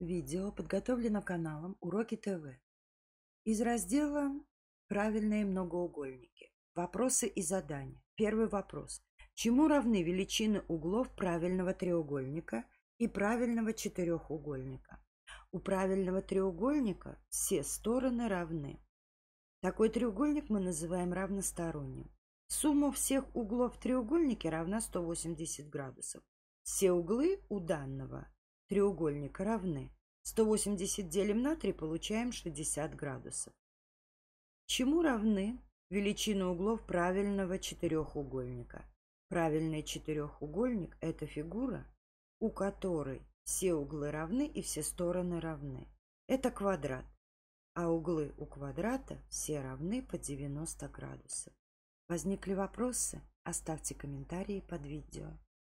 Видео подготовлено каналом Уроки ТВ из раздела «Правильные многоугольники». Вопросы и задания. Первый вопрос. Чему равны величины углов правильного треугольника и правильного четырехугольника? У правильного треугольника все стороны равны. Такой треугольник мы называем равносторонним. Сумма всех углов в треугольнике равна 180 градусов. Все углы у данного треугольника равны. 180 делим на 3, получаем 60 градусов. Чему равны величины углов правильного четырехугольника? Правильный четырехугольник – это фигура, у которой все углы равны и все стороны равны. Это квадрат, а углы у квадрата все равны по 90 градусов. Возникли вопросы? Оставьте комментарии под видео.